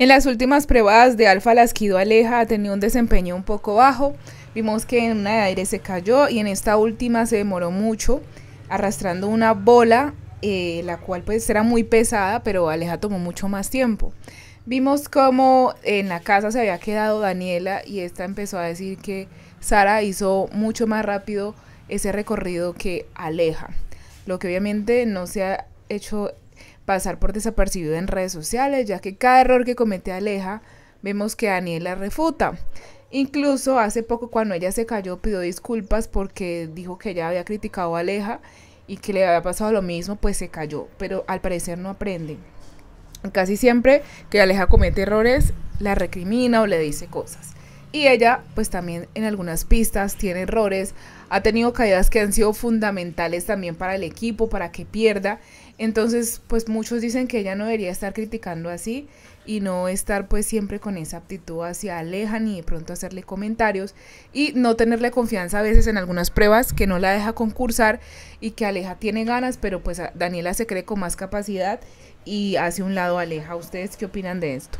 En las últimas pruebas de Alfa Lasquido Aleja ha tenido un desempeño un poco bajo. Vimos que en una de aire se cayó y en esta última se demoró mucho arrastrando una bola, eh, la cual pues era muy pesada, pero Aleja tomó mucho más tiempo. Vimos como en la casa se había quedado Daniela y esta empezó a decir que Sara hizo mucho más rápido ese recorrido que Aleja, lo que obviamente no se ha hecho pasar por desapercibido en redes sociales, ya que cada error que comete Aleja vemos que Daniela refuta. Incluso hace poco cuando ella se cayó pidió disculpas porque dijo que ella había criticado a Aleja y que le había pasado lo mismo, pues se cayó, pero al parecer no aprende. Casi siempre que Aleja comete errores, la recrimina o le dice cosas. Y ella, pues también en algunas pistas tiene errores, ha tenido caídas que han sido fundamentales también para el equipo, para que pierda. Entonces, pues muchos dicen que ella no debería estar criticando así y no estar pues siempre con esa actitud hacia Aleja ni de pronto hacerle comentarios y no tenerle confianza a veces en algunas pruebas que no la deja concursar y que Aleja tiene ganas, pero pues Daniela se cree con más capacidad y hace un lado a Aleja. ¿Ustedes qué opinan de esto?